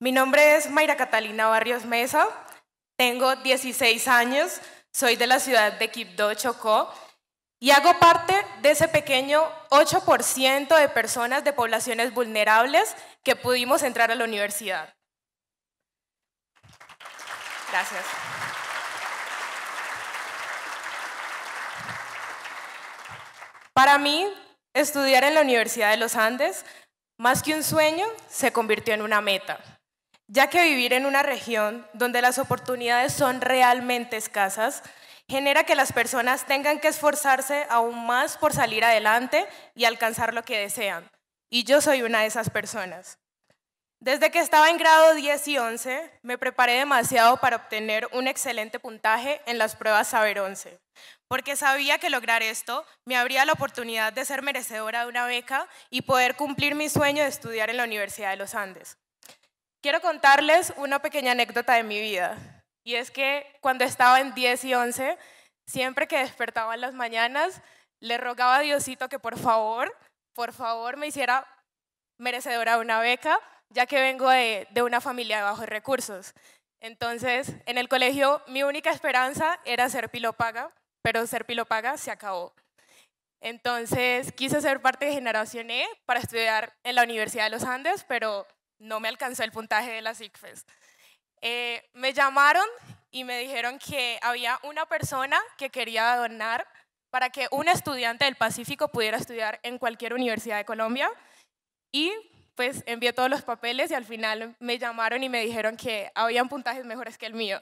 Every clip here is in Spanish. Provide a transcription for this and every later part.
Mi nombre es Mayra Catalina Barrios Mesa, tengo 16 años, soy de la ciudad de Quibdó, Chocó, y hago parte de ese pequeño 8% de personas de poblaciones vulnerables que pudimos entrar a la universidad. Gracias. Para mí, estudiar en la Universidad de los Andes, más que un sueño, se convirtió en una meta ya que vivir en una región donde las oportunidades son realmente escasas genera que las personas tengan que esforzarse aún más por salir adelante y alcanzar lo que desean. Y yo soy una de esas personas. Desde que estaba en grado 10 y 11, me preparé demasiado para obtener un excelente puntaje en las pruebas Saber 11, porque sabía que lograr esto me abría la oportunidad de ser merecedora de una beca y poder cumplir mi sueño de estudiar en la Universidad de los Andes. Quiero contarles una pequeña anécdota de mi vida. Y es que cuando estaba en 10 y 11, siempre que despertaba en las mañanas, le rogaba a Diosito que por favor, por favor me hiciera merecedora de una beca, ya que vengo de, de una familia de bajos recursos. Entonces, en el colegio mi única esperanza era ser pilopaga, pero ser pilopaga se acabó. Entonces, quise ser parte de Generación E para estudiar en la Universidad de los Andes, pero no me alcanzó el puntaje de la SICFES. Eh, me llamaron y me dijeron que había una persona que quería donar para que un estudiante del Pacífico pudiera estudiar en cualquier universidad de Colombia. Y pues envié todos los papeles y al final me llamaron y me dijeron que habían puntajes mejores que el mío.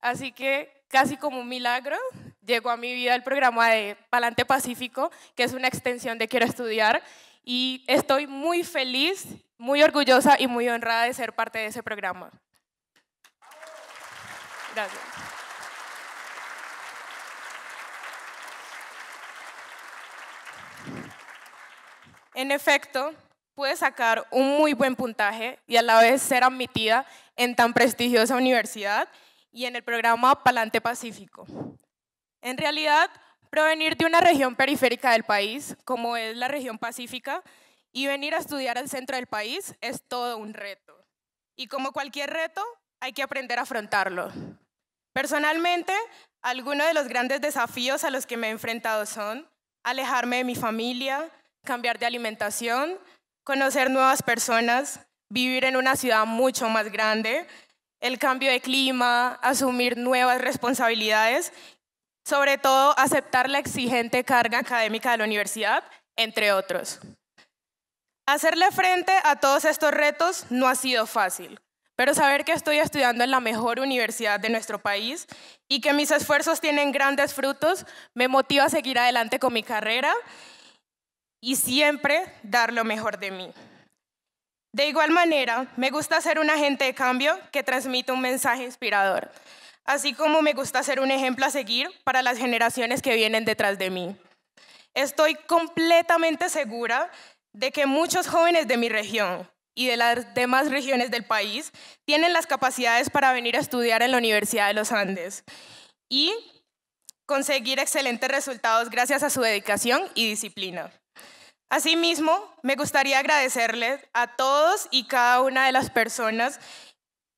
Así que casi como un milagro llegó a mi vida el programa de Palante Pacífico, que es una extensión de Quiero Estudiar. Y estoy muy feliz muy orgullosa y muy honrada de ser parte de ese programa. Gracias. En efecto, pude sacar un muy buen puntaje y a la vez ser admitida en tan prestigiosa universidad y en el programa Palante Pacífico. En realidad, provenir de una región periférica del país, como es la región pacífica, y venir a estudiar al centro del país es todo un reto. Y como cualquier reto, hay que aprender a afrontarlo. Personalmente, algunos de los grandes desafíos a los que me he enfrentado son alejarme de mi familia, cambiar de alimentación, conocer nuevas personas, vivir en una ciudad mucho más grande, el cambio de clima, asumir nuevas responsabilidades, sobre todo aceptar la exigente carga académica de la universidad, entre otros. Hacerle frente a todos estos retos no ha sido fácil, pero saber que estoy estudiando en la mejor universidad de nuestro país y que mis esfuerzos tienen grandes frutos me motiva a seguir adelante con mi carrera y siempre dar lo mejor de mí. De igual manera, me gusta ser un agente de cambio que transmite un mensaje inspirador, así como me gusta ser un ejemplo a seguir para las generaciones que vienen detrás de mí. Estoy completamente segura de que muchos jóvenes de mi región y de las demás regiones del país tienen las capacidades para venir a estudiar en la Universidad de los Andes y conseguir excelentes resultados gracias a su dedicación y disciplina. Asimismo, me gustaría agradecerles a todos y cada una de las personas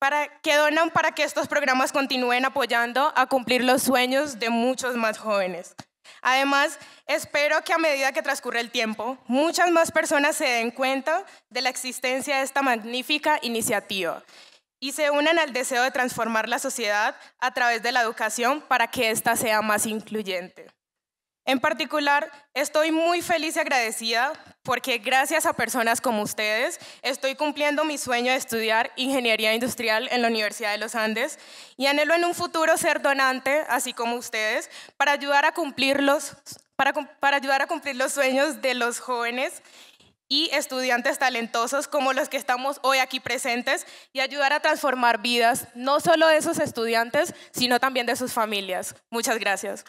para que donan para que estos programas continúen apoyando a cumplir los sueños de muchos más jóvenes. Además, espero que a medida que transcurre el tiempo, muchas más personas se den cuenta de la existencia de esta magnífica iniciativa y se unan al deseo de transformar la sociedad a través de la educación para que ésta sea más incluyente. En particular, estoy muy feliz y agradecida porque gracias a personas como ustedes estoy cumpliendo mi sueño de estudiar ingeniería industrial en la Universidad de los Andes y anhelo en un futuro ser donante, así como ustedes, para ayudar a cumplir los, para, ayudar a cumplir los sueños de los jóvenes y estudiantes talentosos como los que estamos hoy aquí presentes y ayudar a transformar vidas, no solo de esos estudiantes, sino también de sus familias. Muchas gracias.